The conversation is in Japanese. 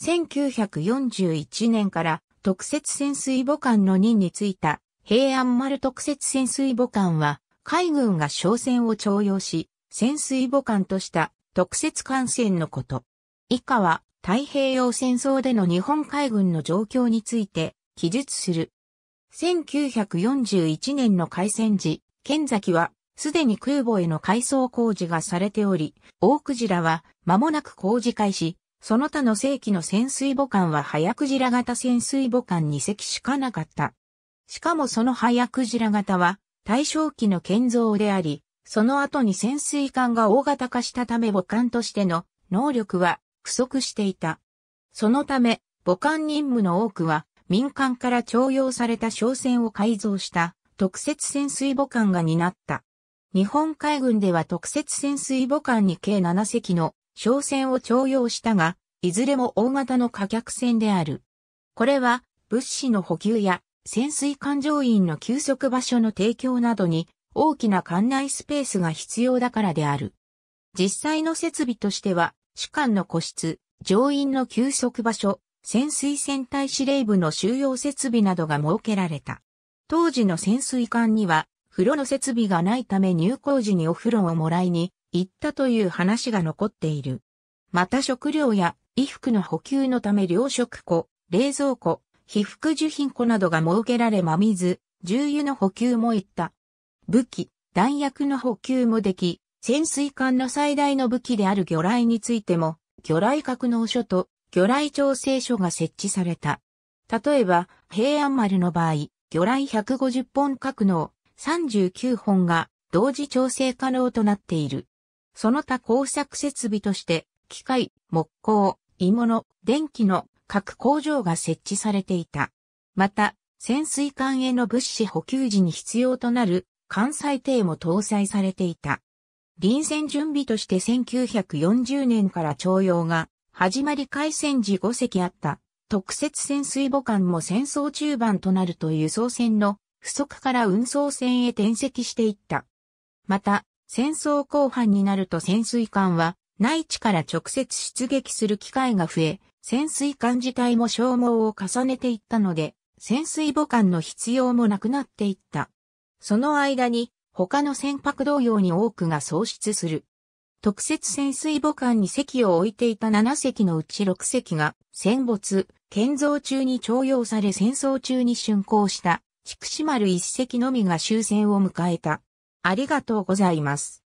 1941年から特設潜水母艦の任についた平安丸特設潜水母艦は海軍が商船を徴用し潜水母艦とした特設艦船のこと。以下は太平洋戦争での日本海軍の状況について記述する。1941年の開戦時、剣崎はすでに空母への改装工事がされており、大クジラは間もなく工事開始、その他の正規の潜水母艦は早クジラ型潜水母艦2隻しかなかった。しかもその早クジラ型は大正期の建造であり、その後に潜水艦が大型化したため母艦としての能力は不足していた。そのため、母艦任務の多くは民間から徴用された商船を改造した特設潜水母艦が担った。日本海軍では特設潜水母艦に計7隻の商船を徴用したが、いずれも大型の火客船である。これは、物資の補給や潜水艦乗員の休息場所の提供などに大きな艦内スペースが必要だからである。実際の設備としては、主艦の個室、乗員の休息場所、潜水船隊司令部の収容設備などが設けられた。当時の潜水艦には風呂の設備がないため入校時にお風呂をもらいに行ったという話が残っている。また食料や衣服の補給のため糧食庫、冷蔵庫、被服受品庫などが設けられ真水、重油の補給もいった。武器、弾薬の補給もでき、潜水艦の最大の武器である魚雷についても、魚雷格納所と魚雷調整所が設置された。例えば、平安丸の場合、魚雷150本格納、39本が同時調整可能となっている。その他工作設備として、機械、木工、鋳物、電気の各工場が設置されていた。また、潜水艦への物資補給時に必要となる艦載艇も搭載されていた。臨戦準備として1940年から徴用が始まり開戦時5隻あった特設潜水母艦も戦争中盤となると輸送船の不足から運送船へ転籍していった。また、戦争後半になると潜水艦は内地から直接出撃する機会が増え、潜水艦自体も消耗を重ねていったので、潜水母艦の必要もなくなっていった。その間に他の船舶同様に多くが喪失する。特設潜水母艦に席を置いていた7隻のうち6隻が戦没、建造中に徴用され戦争中に竣工した菊島丸一隻のみが終戦を迎えた。ありがとうございます。